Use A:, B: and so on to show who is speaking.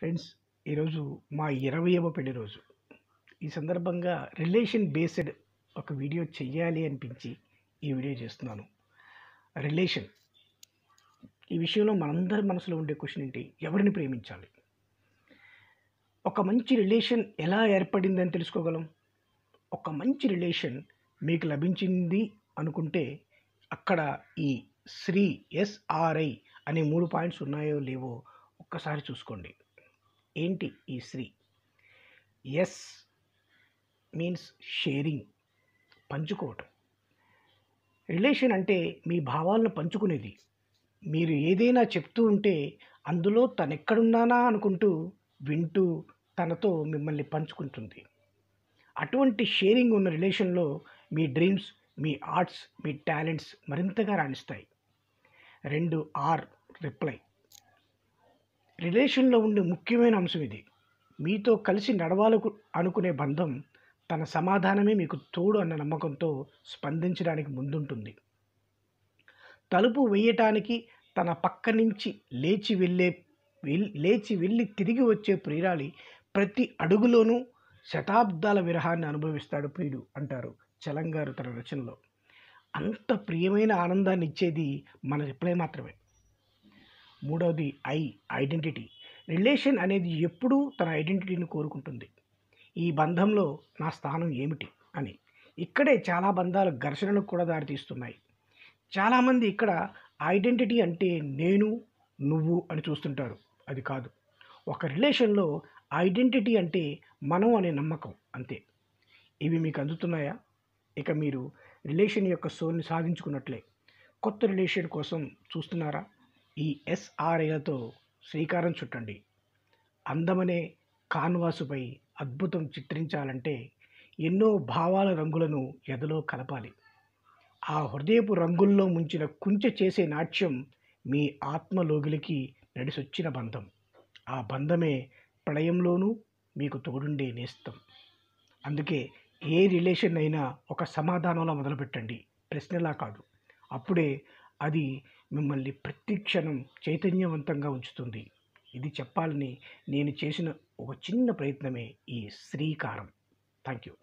A: friends ఈరోజు మా ఇరవైవ పెళ్లి రోజు ఈ సందర్భంగా రిలేషన్ బేస్డ్ ఒక వీడియో చెయ్యాలి అనిపించి ఈ వీడియో చేస్తున్నాను రిలేషన్ ఈ విషయంలో మనందరి మనసులో ఉండే క్వశ్చన్ ఏంటి ఎవరిని ప్రేమించాలి ఒక మంచి రిలేషన్ ఎలా ఏర్పడిందని తెలుసుకోగలం ఒక మంచి రిలేషన్ మీకు లభించింది అనుకుంటే అక్కడ ఈ శ్రీ ఎస్ఆర్ఐ అనే మూడు పాయింట్స్ ఉన్నాయో లేవో ఒక్కసారి చూసుకోండి ఏంటి ఈ శ్రీ ఎస్ మీన్స్ షేరింగ్ పంచుకోవటం రిలేషన్ అంటే మీ భావాలను పంచుకునేది మీరు ఏదైనా చెప్తూ ఉంటే అందులో తనెక్కడున్నానా అనుకుంటూ వింటూ తనతో మిమ్మల్ని పంచుకుంటుంది అటువంటి షేరింగ్ ఉన్న రిలేషన్లో మీ డ్రీమ్స్ మీ ఆర్ట్స్ మీ టాలెంట్స్ మరింతగా రాణిస్తాయి రెండు ఆర్ రిప్లై రిలేషన్లో ఉండే ముఖ్యమైన అంశం ఇది మీతో కలిసి నడవాలకు అనుకునే బంధం తన సమాధానమే మీకు తోడు అన్న నమ్మకంతో స్పందించడానికి ముందుంటుంది తలుపు వేయటానికి తన పక్క నుంచి లేచి వెళ్ళే లేచి వెళ్ళి తిరిగి వచ్చే ప్రియురాలి ప్రతి అడుగులోనూ శతాబ్దాల విరహాన్ని అనుభవిస్తాడు ప్రియుడు అంటారు చలంగారు తన రచనలో అంత ప్రియమైన ఆనందాన్ని ఇచ్చేది మన రిప్లై మాత్రమే మూడవది ఐ ఐడెంటిటీ రిలేషన్ అనేది ఎప్పుడూ తన ఐడెంటిటీని కోరుకుంటుంది ఈ బంధంలో నా స్థానం ఏమిటి అని ఇక్కడే చాలా బంధాలు ఘర్షణలకు కూడా దారితీస్తున్నాయి చాలామంది ఇక్కడ ఐడెంటిటీ అంటే నేను నువ్వు అని చూస్తుంటారు అది కాదు ఒక రిలేషన్లో ఐడెంటిటీ అంటే మనం అనే నమ్మకం అంతే ఇవి మీకు అందుతున్నాయా ఇక మీరు రిలేషన్ యొక్క సోల్ని సాధించుకున్నట్లే కొత్త రిలేషన్ కోసం చూస్తున్నారా ఈ ఎస్ఆర్ఏలతో శ్రీకారం చుట్టండి అందమనే కాన్వాసుపై అద్భుతం చిత్రించాలంటే ఎన్నో భావాల రంగులను ఎదలో కలపాలి ఆ హృదయపు రంగుల్లో ముంచిన కుంచె చేసే నాట్యం మీ ఆత్మలోగిలికి నడిసొచ్చిన బంధం ఆ బంధమే ప్రళయంలోనూ మీకు తోడుండే నేస్తం అందుకే ఏ రిలేషన్ అయినా ఒక సమాధానంలో మొదలుపెట్టండి ప్రశ్నలా కాదు అప్పుడే అది మిమ్మల్ని ప్రతి క్షణం చైతన్యవంతంగా ఉంచుతుంది ఇది చెప్పాలని నేను చేసిన ఒక చిన్న ప్రయత్నమే ఈ శ్రీకారం థ్యాంక్ యూ